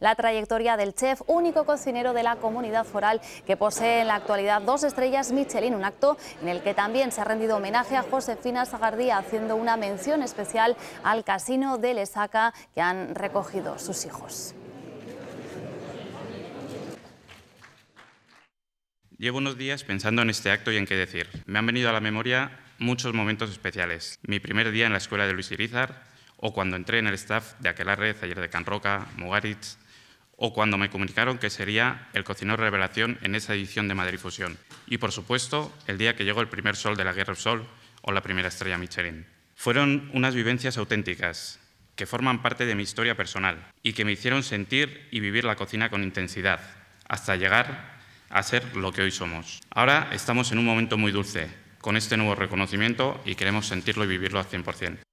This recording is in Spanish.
la trayectoria del chef, único cocinero de la comunidad foral que posee en la actualidad dos estrellas Michelin, un acto en el que también se ha rendido homenaje a Josefina Sagardía, haciendo una mención especial al casino de Lesaca que han recogido sus hijos. Llevo unos días pensando en este acto y en qué decir. Me han venido a la memoria muchos momentos especiales. Mi primer día en la escuela de Luis Irizar o cuando entré en el staff de red ...ayer de Can Roca, o cuando me comunicaron que sería el cocinero revelación en esa edición de Madrid Fusión. Y por supuesto, el día que llegó el primer sol de la Guerra del Sol o la primera estrella Michelin. Fueron unas vivencias auténticas que forman parte de mi historia personal y que me hicieron sentir y vivir la cocina con intensidad, hasta llegar a ser lo que hoy somos. Ahora estamos en un momento muy dulce, con este nuevo reconocimiento y queremos sentirlo y vivirlo al 100%.